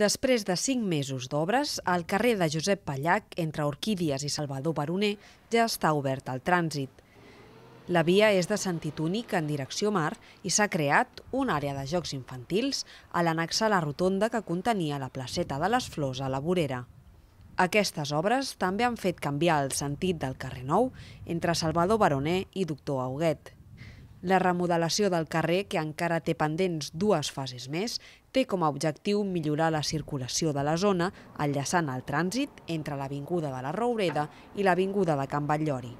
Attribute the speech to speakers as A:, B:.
A: Després de cinc mesos d'obres, el carrer de Josep Pallac, entre Orquídies i Salvador Baroner, ja està obert al trànsit. La via és de sentit únic en direcció mar i s'ha creat una àrea de jocs infantils a l'annex la rotonda que contenia la placeta de les flors a la vorera. Aquestes obres també han fet canviar el sentit del carrer Nou entre Salvador Baroner i Doctor Auguet. La remodelació del carrer, que encara té pendents dues fases més, té com a objectiu millorar la circulació de la zona, enllaçant el trànsit entre l'Avinguda de la Roureda i l'Avinguda de Can Batllori.